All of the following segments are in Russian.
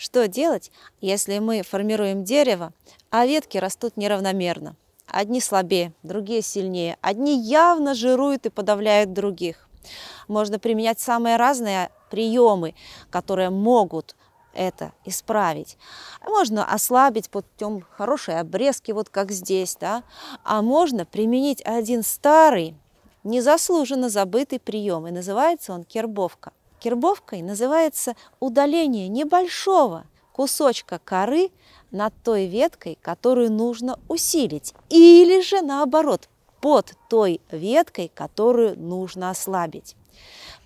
Что делать, если мы формируем дерево, а ветки растут неравномерно? Одни слабее, другие сильнее, одни явно жируют и подавляют других. Можно применять самые разные приемы, которые могут это исправить. Можно ослабить путем хорошей обрезки, вот как здесь, да, а можно применить один старый, незаслуженно забытый прием, и называется он кербовка. Кербовкой называется удаление небольшого кусочка коры над той веткой, которую нужно усилить, или же наоборот, под той веткой, которую нужно ослабить.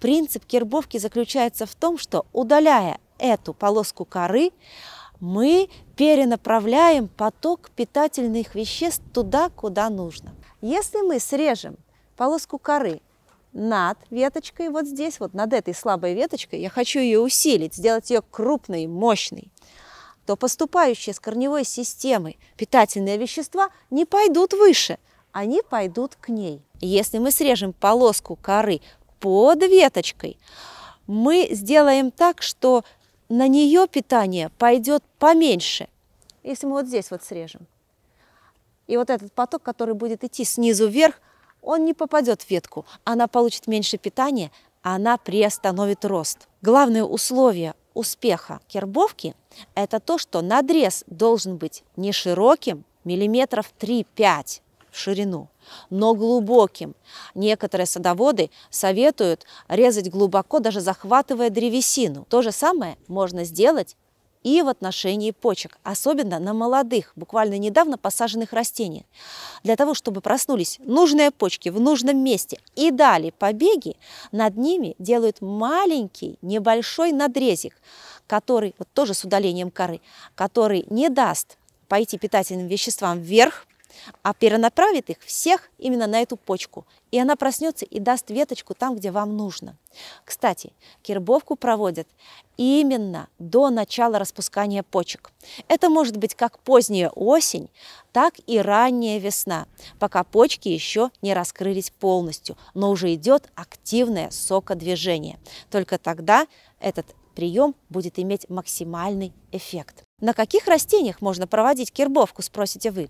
Принцип кербовки заключается в том, что удаляя эту полоску коры, мы перенаправляем поток питательных веществ туда, куда нужно. Если мы срежем полоску коры над веточкой, вот здесь, вот над этой слабой веточкой, я хочу ее усилить, сделать ее крупной, мощной, то поступающие с корневой системы питательные вещества не пойдут выше, они пойдут к ней. Если мы срежем полоску коры под веточкой, мы сделаем так, что на нее питание пойдет поменьше. Если мы вот здесь вот срежем. И вот этот поток, который будет идти снизу вверх, он не попадет в ветку, она получит меньше питания, а она приостановит рост. Главное условие успеха кербовки – это то, что надрез должен быть не широким, миллиметров 3-5 в ширину, но глубоким. Некоторые садоводы советуют резать глубоко, даже захватывая древесину. То же самое можно сделать и в отношении почек, особенно на молодых, буквально недавно посаженных растений. Для того, чтобы проснулись нужные почки в нужном месте и дали побеги, над ними делают маленький небольшой надрезик, который, вот тоже с удалением коры, который не даст пойти питательным веществам вверх, а перенаправит их всех именно на эту почку, и она проснется и даст веточку там, где вам нужно. Кстати, кербовку проводят именно до начала распускания почек. Это может быть как поздняя осень, так и ранняя весна, пока почки еще не раскрылись полностью, но уже идет активное сокодвижение. Только тогда этот прием будет иметь максимальный эффект. На каких растениях можно проводить кербовку, спросите вы?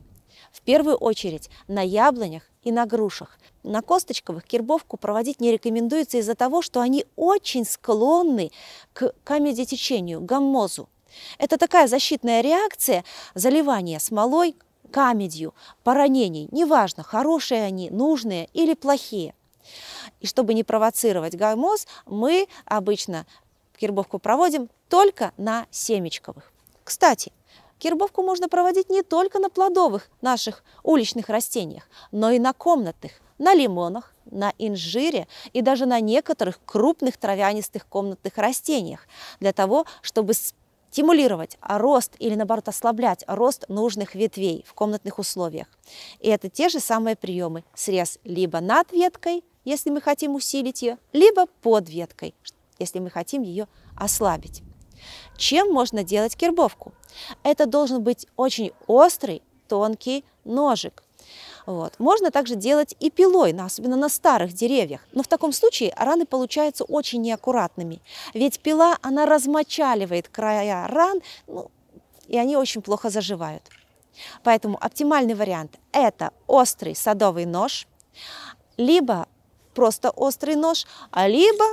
В первую очередь на яблонях и на грушах. На косточковых кирбовку проводить не рекомендуется из-за того, что они очень склонны к камедитечению, гаммозу. Это такая защитная реакция заливания смолой, камедью, поранений, неважно, хорошие они, нужные или плохие. И чтобы не провоцировать гаймоз, мы обычно кирбовку проводим только на семечковых. Кстати, Кербовку можно проводить не только на плодовых наших уличных растениях, но и на комнатных, на лимонах, на инжире и даже на некоторых крупных травянистых комнатных растениях, для того, чтобы стимулировать рост или, наоборот, ослаблять рост нужных ветвей в комнатных условиях. И это те же самые приемы. Срез либо над веткой, если мы хотим усилить ее, либо под веткой, если мы хотим ее ослабить. Чем можно делать кирбовку? Это должен быть очень острый, тонкий ножик. Вот. Можно также делать и пилой, особенно на старых деревьях. Но в таком случае раны получаются очень неаккуратными. Ведь пила, она размочаливает края ран, ну, и они очень плохо заживают. Поэтому оптимальный вариант – это острый садовый нож, либо просто острый нож, а либо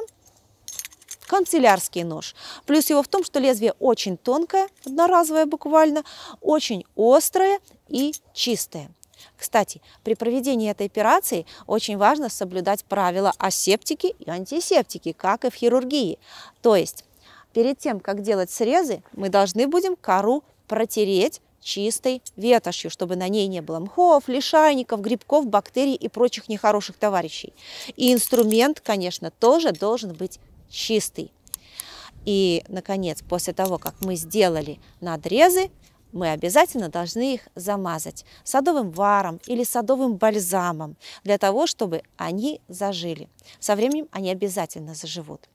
канцелярский нож. Плюс его в том, что лезвие очень тонкое, одноразовое буквально, очень острое и чистое. Кстати, при проведении этой операции очень важно соблюдать правила асептики и антисептики, как и в хирургии. То есть перед тем, как делать срезы, мы должны будем кору протереть чистой ветошью, чтобы на ней не было мхов, лишайников, грибков, бактерий и прочих нехороших товарищей. И инструмент, конечно, тоже должен быть чистый. И, наконец, после того, как мы сделали надрезы, мы обязательно должны их замазать садовым варом или садовым бальзамом для того, чтобы они зажили. Со временем они обязательно заживут.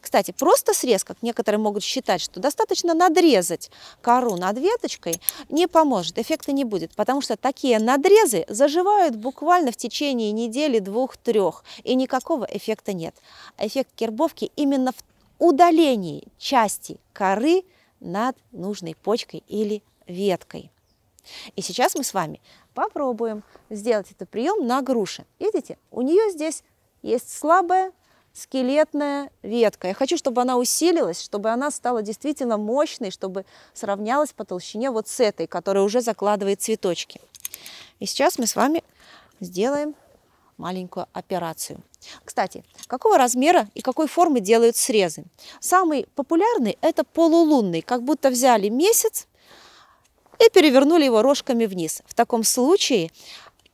Кстати, просто срез, как некоторые могут считать, что достаточно надрезать кору над веточкой, не поможет, эффекта не будет, потому что такие надрезы заживают буквально в течение недели, двух-трех, и никакого эффекта нет. Эффект кербовки именно в удалении части коры над нужной почкой или веткой. И сейчас мы с вами попробуем сделать этот прием на груше. Видите, у нее здесь есть слабая скелетная ветка. Я хочу, чтобы она усилилась, чтобы она стала действительно мощной, чтобы сравнялась по толщине вот с этой, которая уже закладывает цветочки. И сейчас мы с вами сделаем маленькую операцию. Кстати, какого размера и какой формы делают срезы? Самый популярный – это полулунный, как будто взяли месяц и перевернули его рожками вниз. В таком случае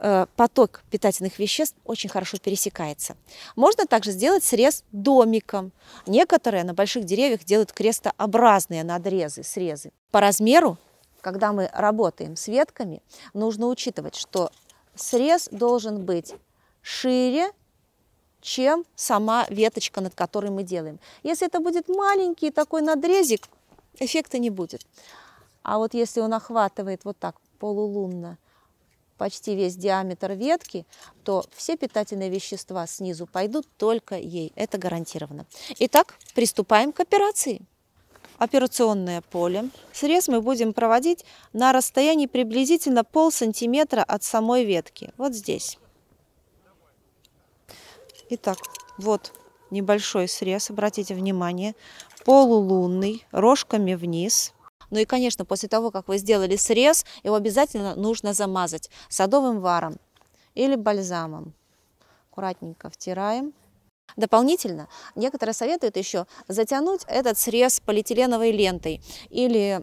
Э, поток питательных веществ очень хорошо пересекается. Можно также сделать срез домиком. Некоторые на больших деревьях делают крестообразные надрезы, срезы. По размеру, когда мы работаем с ветками, нужно учитывать, что срез должен быть шире, чем сама веточка, над которой мы делаем. Если это будет маленький такой надрезик, эффекта не будет. А вот если он охватывает вот так полулунно почти весь диаметр ветки, то все питательные вещества снизу пойдут только ей. Это гарантированно. Итак, приступаем к операции. Операционное поле. Срез мы будем проводить на расстоянии приблизительно пол сантиметра от самой ветки. Вот здесь. Итак, вот небольшой срез, обратите внимание, полулунный, рожками вниз – ну и, конечно, после того, как вы сделали срез, его обязательно нужно замазать садовым варом или бальзамом. Аккуратненько втираем. Дополнительно некоторые советуют еще затянуть этот срез полиэтиленовой лентой или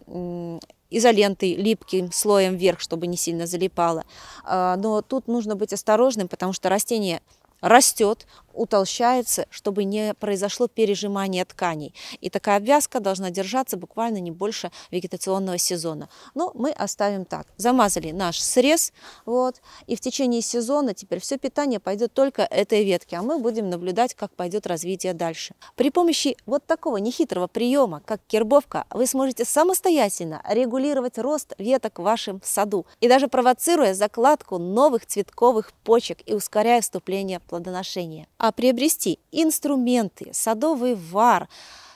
изолентой, липким слоем вверх, чтобы не сильно залипало. А, но тут нужно быть осторожным, потому что растение растет, утолщается, чтобы не произошло пережимание тканей. И такая обвязка должна держаться буквально не больше вегетационного сезона. Но мы оставим так. Замазали наш срез, вот, и в течение сезона теперь все питание пойдет только этой ветке, а мы будем наблюдать, как пойдет развитие дальше. При помощи вот такого нехитрого приема, как кербовка, вы сможете самостоятельно регулировать рост веток в вашем саду и даже провоцируя закладку новых цветковых почек и ускоряя вступление плодоношения. А приобрести инструменты, садовый вар,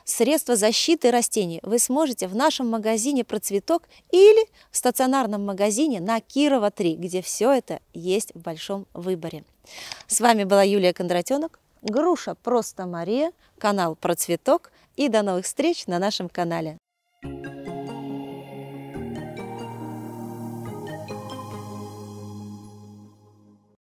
средства защиты растений вы сможете в нашем магазине «Процветок» или в стационарном магазине на Кирова 3, где все это есть в большом выборе. С вами была Юлия Кондратенок, Груша Просто Мария, канал «Процветок» и до новых встреч на нашем канале. Thank you.